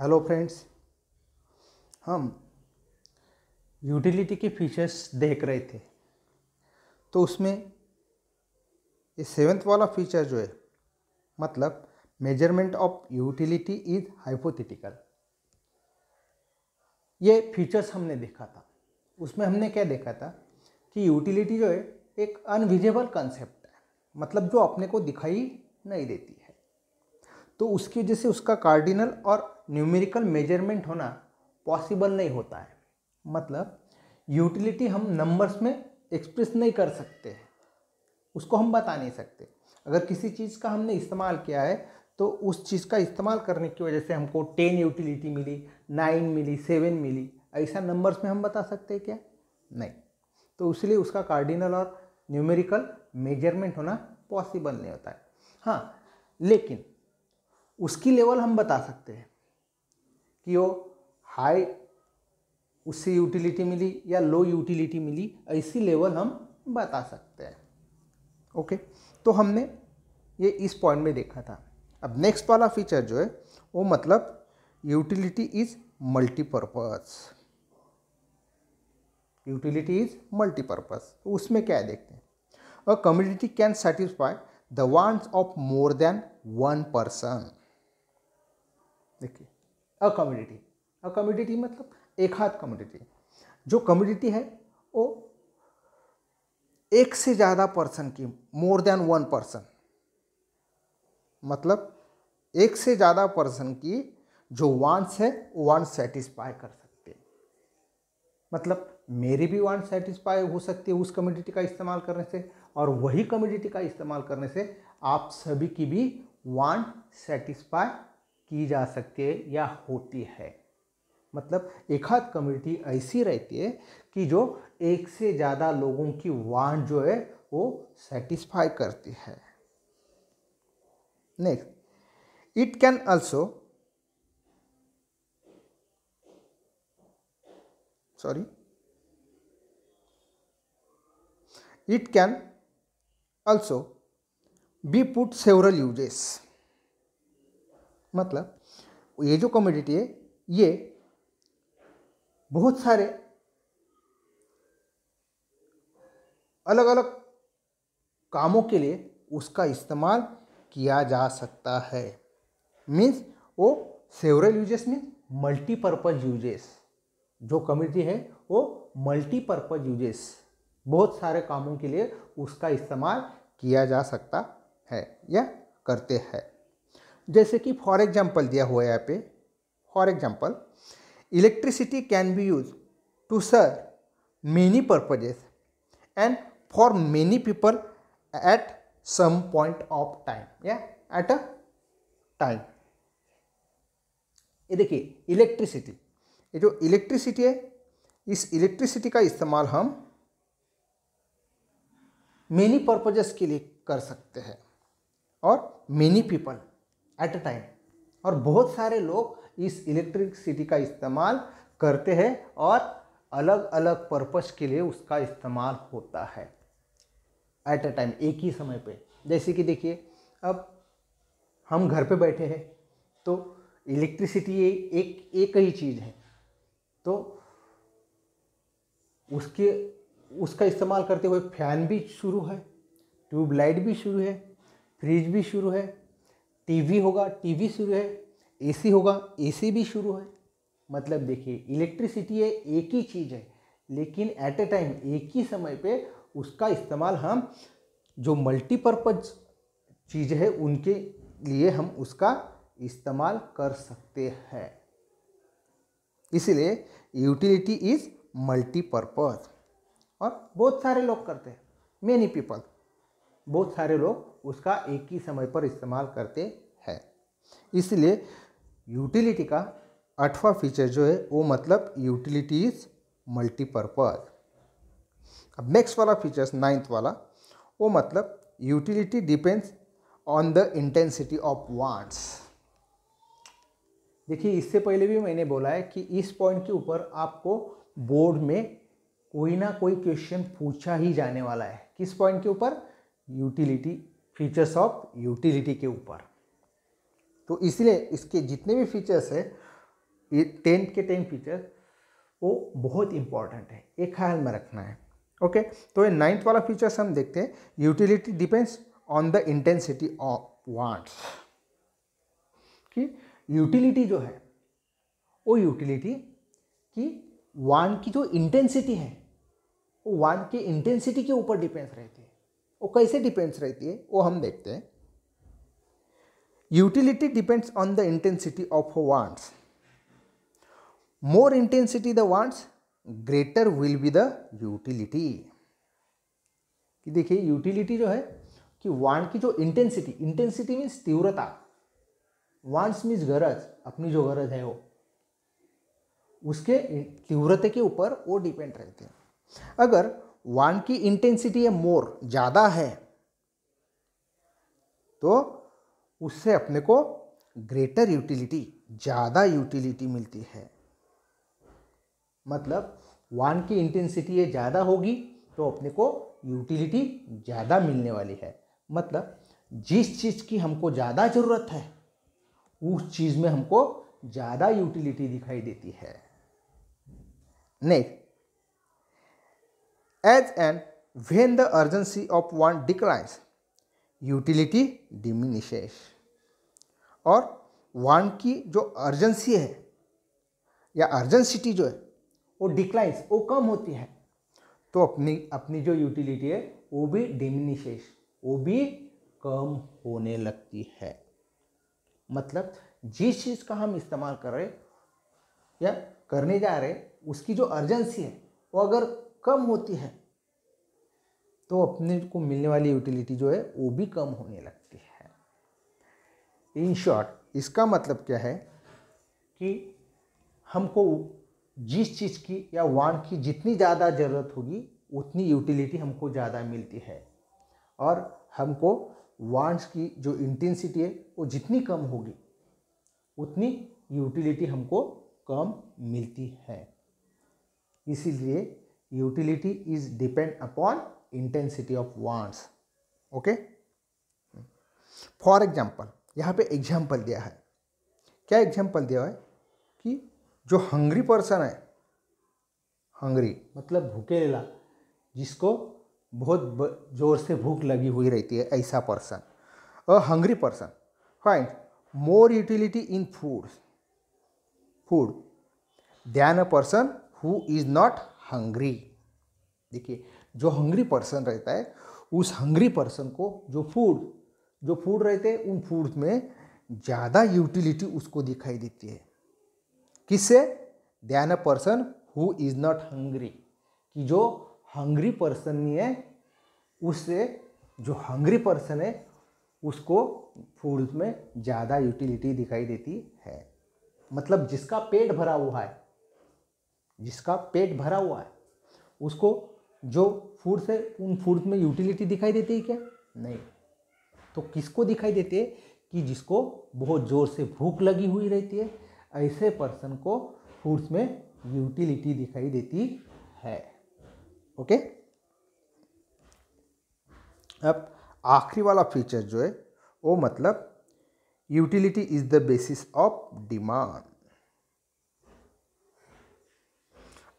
Hello friends हम utility के features देख रहे थे तो उसमें ये सेवेंथ वाला फीचर जो है मतलब measurement of utility is hypothetical ये फीचर्स हमने देखा था उसमें हमने क्या देखा था कि यूटिलिटी जो है एक अनविजेबल कंसेप्ट है मतलब जो अपने को दिखाई नहीं देती है तो उसकी वजह से उसका कार्डिनल और न्यूमेरिकल मेजरमेंट होना पॉसिबल नहीं होता है मतलब यूटिलिटी हम नंबर्स में एक्सप्रेस नहीं कर सकते उसको हम बता नहीं सकते अगर किसी चीज़ का हमने इस्तेमाल किया है तो उस चीज़ का इस्तेमाल करने की वजह से हमको टेन यूटिलिटी मिली नाइन मिली सेवन मिली ऐसा नंबर्स में हम बता सकते हैं क्या नहीं तो इसलिए उसका कार्डिनल और न्यूमेरिकल मेजरमेंट होना पॉसिबल नहीं होता है हाँ लेकिन उसकी लेवल हम बता सकते हैं कि वो हाई उससे यूटिलिटी मिली या लो यूटिलिटी मिली ऐसी लेवल हम बता सकते हैं ओके तो हमने ये इस पॉइंट में देखा था अब नेक्स्ट वाला फीचर जो है वो मतलब utility is multipurpose utility is multipurpose उसमें क्या है देखते हैं a community can satisfy the wants of more than one person देखिए अ कम्युनिटी अ कम्युनिटी मतलब एक हाथ कम्युनिटी जो कम्युनिटी है वो एक से ज़्यादा पर्सन की मोर देन वन पर्सन मतलब एक से ज़्यादा पर्सन की जो वांट्स है वांट सेटिस्फाई कर सकते मतलब मेरी भी वांट सेटिस्फाई हो सकती है उस कम्युनिटी का इस्तेमाल करने से और वही कम्युनिटी का इस्तेमाल करने से आप सभी की भी वांट सेटिस्फाई की जा सकती है या होती है मतलब एकाद कम्युनिटी ऐसी रहती है कि जो एक से ज़्यादा लोगों की वांट जो है वो सेटिस्फाई करती है next it can also sorry it can also be put several uses मतलब ये जो कमोडिटी है ये बहुत सारे अलग अलग कामों के लिए उसका इस्तेमाल किया जा सकता है मीन्स वो several uses means multipurpose uses जो कम्युनिटी है वो मल्टीपर्पज़ यूजेस बहुत सारे कामों के लिए उसका इस्तेमाल किया जा सकता है या करते हैं जैसे कि फॉर एग्जाम्पल दिया हुआ है यहाँ पे for example electricity can be use to serve many purposes and for many people at some point of time या एट अ टाइम ये देखिए इलेक्ट्रिसिटी ये जो इलेक्ट्रिसिटी है इस इलेक्ट्रिसिटी का इस्तेमाल हम मेनी पर्पजेस के लिए कर सकते हैं और many people at a time और बहुत सारे लोग इस इलेक्ट्रिसिटी का इस्तेमाल करते हैं और अलग अलग पर्पस के लिए उसका इस्तेमाल होता है एट अ टाइम एक ही समय पे जैसे कि देखिए अब हम घर पे बैठे हैं तो इलेक्ट्रिसिटी एक एक ही चीज़ है तो उसके उसका इस्तेमाल करते हुए फैन भी शुरू है ट्यूबलाइट भी शुरू है फ्रिज भी शुरू है टीवी होगा टीवी शुरू है एसी होगा एसी भी शुरू है मतलब देखिए इलेक्ट्रिसिटी है एक ही चीज़ है लेकिन एट ए टाइम एक ही समय पे उसका इस्तेमाल हम जो मल्टीपर्पज चीज़ है उनके लिए हम उसका इस्तेमाल कर सकते हैं इसलिए यूटिलिटी इज़ मल्टीपर्पज और बहुत सारे लोग करते हैं मेनी पीपल बहुत सारे लोग उसका एक ही समय पर इस्तेमाल करते हैं इसलिए यूटिलिटी का अठवा फीचर जो है वो मतलब यूटिलिटीज मल्टीपर्पज अब नेक्स्ट वाला फीचर्स नाइन्थ वाला वो मतलब utility depends on the intensity of wants देखिए इससे पहले भी मैंने बोला है कि इस पॉइंट के ऊपर आपको बोर्ड में कोई ना कोई क्वेश्चन पूछा ही जाने वाला है किस पॉइंट के ऊपर यूटिलिटी फीचर्स ऑफ यूटिलिटी के ऊपर तो इसलिए इसके जितने भी फीचर्स है ये टेन के टेन फीचर वो बहुत इंपॉर्टेंट है ये ख्याल में रखना है ओके तो ये नाइन्थ वाला फीचर्स हम देखते हैं utility depends on the intensity of wants कि यूटिलिटी जो है वो यूटिलिटी की वान की जो इंटेंसिटी है वो वान की इंटेंसिटी के ऊपर डिपेंड रहती है वो कैसे डिपेंड्स रहती है वो हम देखते हैं utility depends on the intensity of wants more intensity the wants greater will be the utility कि देखिए यूटिलिटी जो है कि वांट की जो इंटेंसिटी इंटेंसिटी मीन्स तीव्रता वांट्स मीन्स गरज अपनी जो गरज है वो उसके तीव्रता के ऊपर वो डिपेंड रहते हैं अगर वन की इंटेंसिटी है मोर ज़्यादा है तो उससे अपने को ग्रेटर यूटिलिटी ज़्यादा यूटिलिटी मिलती है मतलब वन की इंटेंसिटी ये ज़्यादा होगी तो अपने को यूटिलिटी ज़्यादा मिलने वाली है मतलब जिस चीज़ की हमको ज़्यादा ज़रूरत है उस चीज़ में हमको ज़्यादा यूटिलिटी दिखाई देती है next as and when the urgency of one declines, utility diminishes. और वन की जो अर्जेंसी है या अर्जेंसिटी जो है वो डिक्लाइंस वो कम होती है तो अपनी अपनी जो यूटिलिटी है वो भी डिमिनिशेस वो भी कम होने लगती है मतलब जिस चीज़ का हम इस्तेमाल कर रहे या करने जा रहे उसकी जो अर्जेंसी है वो अगर कम होती है तो अपने को मिलने वाली यूटिलिटी जो है वो भी कम होने लगती है इन शॉर्ट इसका मतलब क्या है कि हमको जिस चीज़ की या वाण की जितनी ज़्यादा ज़रूरत होगी उतनी यूटिलिटी हमको ज़्यादा मिलती है और हमको वाण्स की जो इंटेंसिटी है वो जितनी कम होगी उतनी यूटिलिटी हमको कम मिलती है इसीलिए utility is depend upon intensity of wants okay for example यहाँ पे एग्जाम्पल दिया है क्या एग्जाम्पल दिया है कि जो हंग्री पर्सन है हंग्री मतलब भूखे भूखेला जिसको बहुत ज़ोर से भूख लगी हुई रहती है ऐसा person a hungry person fine more utility in food food ध्यान a person who is not hungry देखिए जो हंग्री पर्सन रहता है उस हंग्री पर्सन को जो फूड जो फूड रहते हैं उन फूड में ज़्यादा यूटिलिटी उसको दिखाई देती है किससे ध्यान a person who is not hungry कि जो हंग्री पर्सन नहीं है उससे जो हंग्री पर्सन है उसको फूड में ज़्यादा यूटिलिटी दिखाई देती है मतलब जिसका पेट भरा हुआ है जिसका पेट भरा हुआ है उसको जो फूड्स है उन फूड्स में यूटिलिटी दिखाई देती है क्या नहीं तो किसको दिखाई देती है कि जिसको बहुत ज़ोर से भूख लगी हुई रहती है ऐसे पर्सन को फूड्स में यूटिलिटी दिखाई देती है ओके अब आखिरी वाला फीचर जो है वो मतलब utility is the basis of demand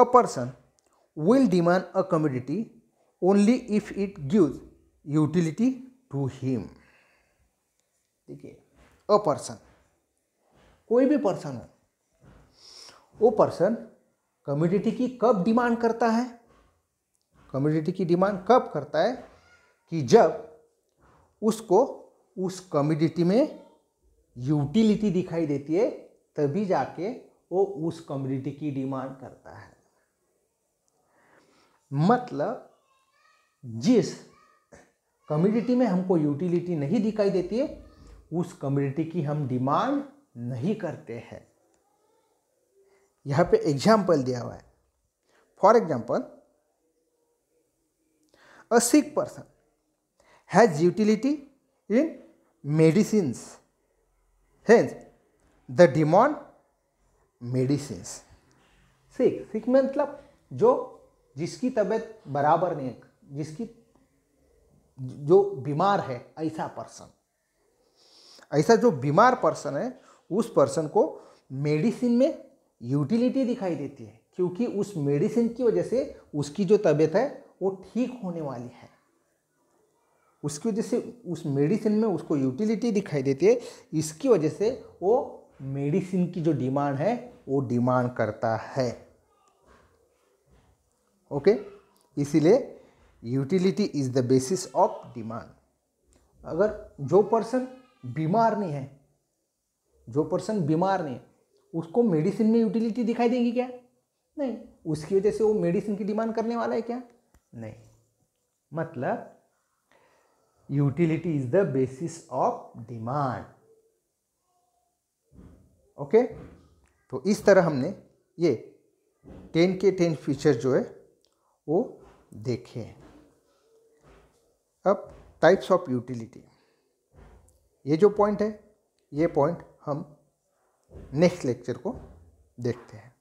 A person will demand a commodity only if it gives utility to him. देखिए अ पर्सन कोई भी पर्सन हो वो पर्सन कम्युनिटी की कब डिमांड करता है कम्युनिटी की डिमांड कब करता है कि जब उसको उस कम्युनिटी में यूटिलिटी दिखाई देती है तभी जाके वो उस कम्युनिटी की डिमांड करता है मतलब जिस कम्युनिटी में हमको यूटिलिटी नहीं दिखाई देती है उस कम्युनिटी की हम डिमांड नहीं करते हैं यहाँ पे एग्जाम्पल दिया हुआ है for example a sick person has utility in medicine the demand medicine sick sick sick मतलब जो जिसकी तबीयत बराबर नहीं है जिसकी जो बीमार है ऐसा पर्सन ऐसा जो बीमार पर्सन है उस पर्सन को मेडिसिन में यूटिलिटी दिखाई देती है क्योंकि उस मेडिसिन की वजह से उसकी जो तबीयत है वो ठीक होने वाली है उसकी वजह से उस मेडिसिन में उसको यूटिलिटी दिखाई देती है इसकी वजह से वो मेडिसिन की जो डिमांड है वो डिमांड करता है ओके इसीलिए utility is the basis of demand अगर जो पर्सन बीमार नहीं है जो पर्सन बीमार नहीं है उसको मेडिसिन में यूटिलिटी दिखाई देगी क्या नहीं उसकी वजह से वो मेडिसिन की डिमांड करने वाला है क्या नहीं मतलब utility is the basis of demand okay तो इस तरह हमने ये टेन के टेन फीचर जो है वो देखें अब टाइप्स ऑफ यूटिलिटी ये जो पॉइंट है ये पॉइंट हम नेक्स्ट लेक्चर को देखते हैं